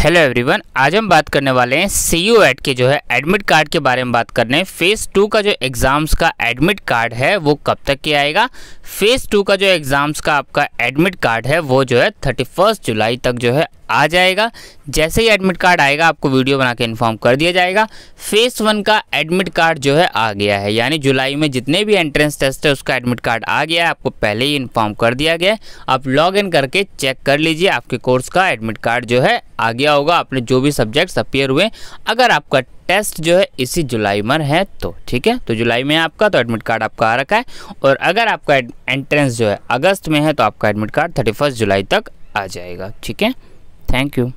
Hello everyone आज हम बात करने वाले हैं सी यू एड के जो है एडमिट कार्ड के बारे में बात कर रहे हैं फेज़ टू का जो एग्ज़ाम्स का एडमिट कार्ड है वो कब तक के आएगा फेज़ टू का जो एग्ज़ाम्स का आपका एडमिट कार्ड है वो जो है थर्टी फर्स्ट जुलाई तक जो है आ जाएगा जैसे ही एडमिट कार्ड आएगा आपको वीडियो बना के इन्फॉर्म कर दिया जाएगा फेस वन का एडमिट कार्ड जो है आ गया है यानी जुलाई में जितने भी एंट्रेंस टेस्ट है उसका एडमिट कार्ड आ गया है आपको पहले ही इन्फॉर्म कर दिया गया है आप लॉग इन करके चेक कर लीजिए आपके कोर्स का एडमिट कार्ड जो है आ गया होगा आपने जो भी सब्जेक्ट्स अपेयर हुए अगर आपका टेस्ट जो है इसी जुलाई में है तो ठीक है तो जुलाई में आपका तो एडमिट कार्ड आपका आ रखा है और अगर आपका एंट्रेंस जो है अगस्त में है तो आपका एडमिट कार्ड थर्टी जुलाई तक आ जाएगा ठीक है Thank you.